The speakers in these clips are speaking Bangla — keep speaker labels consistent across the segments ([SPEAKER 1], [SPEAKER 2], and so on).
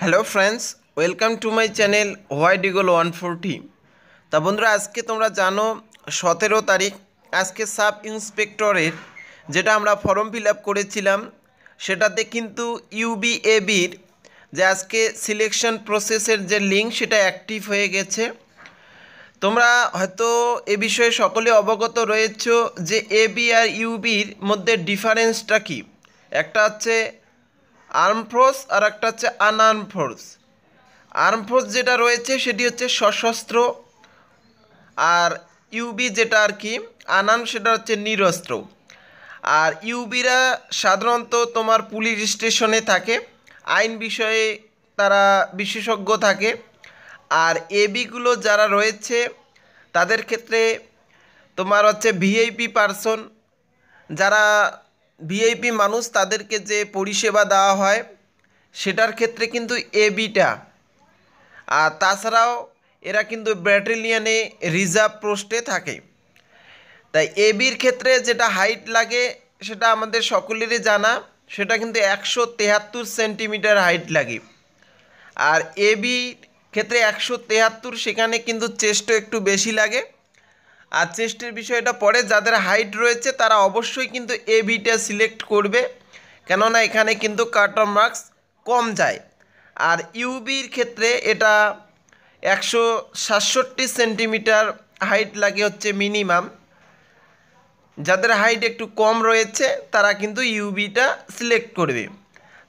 [SPEAKER 1] hello friends welcome to my channel why ডিগল ওয়ান ফোরটি তা বন্ধুরা আজকে তোমরা জানো সতেরো তারিখ আজকে সাব ইন্সপেক্টরের যেটা আমরা ফর্ম ফিল আপ করেছিলাম সেটাতে কিন্তু ইউবিএবির যে আজকে সিলেকশন প্রসেসের যে লিঙ্ক সেটা অ্যাক্টিভ হয়ে গেছে তোমরা হয়তো এ বিষয়ে সকলে অবগত রয়েছ যে এবি আর ইউবির মধ্যে ডিফারেন্সটা কী একটা হচ্ছে আর্ম ফোর্স আর একটা হচ্ছে আনআর্ম ফোর্স আর্ম ফোর্স যেটা রয়েছে সেটি হচ্ছে সশস্ত্র আর ইউবি যেটা আর কি আনান সেটা হচ্ছে নিরস্ত্র আর ইউবিরা সাধারণত তোমার পুলিশ স্টেশনে থাকে আইন বিষয়ে তারা বিশেষজ্ঞ থাকে আর এবিগুলো যারা রয়েছে তাদের ক্ষেত্রে তোমার হচ্ছে ভিআইপি পার্সন যারা ভিআইপি মানুষ তাদেরকে যে পরিষেবা দেওয়া হয় সেটার ক্ষেত্রে কিন্তু এ বিটা আর তাছাড়াও এরা কিন্তু ব্যাটালিয়ানে রিজার্ভ পোস্টে থাকে তাই এ বির ক্ষেত্রে যেটা হাইট লাগে সেটা আমাদের সকলেরই জানা সেটা কিন্তু একশো তেহাত্তর সেন্টিমিটার হাইট লাগে আর এ ক্ষেত্রে একশো তেহাত্তর সেখানে কিন্তু চেষ্ট একটু বেশি লাগে আর চেস্টের বিষয়টা পরে যাদের হাইট রয়েছে তারা অবশ্যই কিন্তু এ বিটা সিলেক্ট করবে কেননা এখানে কিন্তু কার্টন মার্কস কম যায় আর ইউবির ক্ষেত্রে এটা একশো সাতষট্টি সেন্টিমিটার হাইট লাগে হচ্ছে মিনিমাম যাদের হাইট একটু কম রয়েছে তারা কিন্তু ইউবিটা সিলেক্ট করবে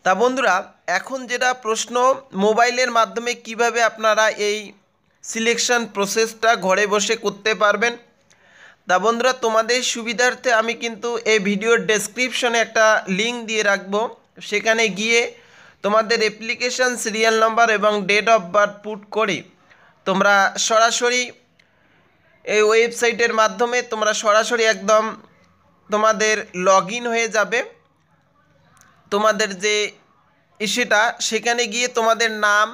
[SPEAKER 1] তা বন্ধুরা এখন যেটা প্রশ্ন মোবাইলের মাধ্যমে কিভাবে আপনারা এই সিলেকশন প্রসেসটা ঘরে বসে করতে পারবেন তা বন্ধুরা তোমাদের সুবিধার্থে আমি কিন্তু এই ভিডিওর ডেসক্রিপশনে একটা লিঙ্ক দিয়ে রাখবো সেখানে গিয়ে তোমাদের অ্যাপ্লিকেশান সিরিয়াল নাম্বার এবং ডেট অফ বার্থ পুট করে তোমরা সরাসরি এই ওয়েবসাইটের মাধ্যমে তোমরা সরাসরি একদম তোমাদের লগ হয়ে যাবে তোমাদের যে সেটা সেখানে গিয়ে তোমাদের নাম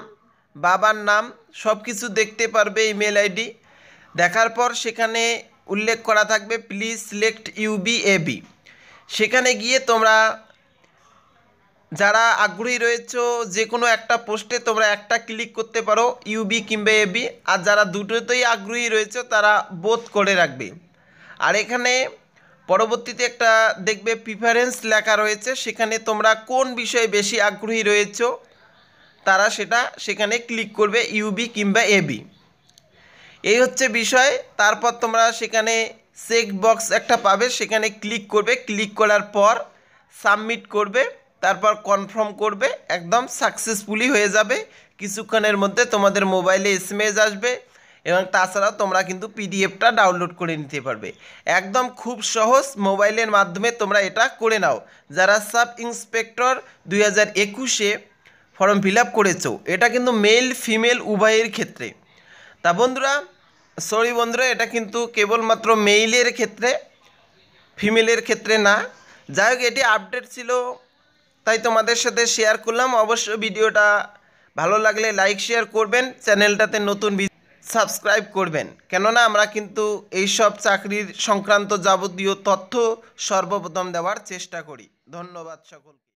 [SPEAKER 1] বাবার নাম সব কিছু দেখতে পারবে ইমেল আইডি দেখার পর সেখানে উল্লেখ করা থাকবে প্লিজ সিলেক্ট ইউবি বি সেখানে গিয়ে তোমরা যারা আগ্রহী রয়েছ যে কোনো একটা পোস্টে তোমরা একটা ক্লিক করতে পারো ইউবি কিংবা এ বি আর যারা দুটোতেই আগ্রহী রয়েছে তারা বোধ করে রাখবে আর এখানে পরবর্তীতে একটা দেখবে প্রিফারেন্স লেখা রয়েছে সেখানে তোমরা কোন বিষয়ে বেশি আগ্রহী রয়েছ তারা সেটা সেখানে ক্লিক করবে ইউবি কিংবা এ বি এই হচ্ছে বিষয় তারপর তোমরা সেখানে চেক বক্স একটা পাবে সেখানে ক্লিক করবে ক্লিক করার পর সাবমিট করবে তারপর কনফার্ম করবে একদম সাকসেসফুলি হয়ে যাবে কিছুক্ষণের মধ্যে তোমাদের মোবাইলে এসএমএস আসবে এবং তাছাড়াও তোমরা কিন্তু পিডিএফটা ডাউনলোড করে নিতে পারবে একদম খুব সহজ মোবাইলের মাধ্যমে তোমরা এটা করে নাও যারা সাব ইন্সপেক্টর দুই হাজার একুশে ফর্ম ফিল আপ করেছো এটা কিন্তু মেল ফিমেল উভয়ের ক্ষেত্রে তা বন্ধুরা সরি বন্ধুরা এটা কিন্তু কেবলমাত্র মেইলের ক্ষেত্রে ফিমেলের ক্ষেত্রে না যাই হোক এটি আপডেট ছিল তাই তোমাদের সাথে শেয়ার করলাম অবশ্য ভিডিওটা ভালো লাগলে লাইক শেয়ার করবেন চ্যানেলটাতে নতুন সাবস্ক্রাইব করবেন কেননা আমরা কিন্তু এইসব চাকরির সংক্রান্ত যাবতীয় তথ্য সর্বপ্রথম দেওয়ার চেষ্টা করি ধন্যবাদ সকলকে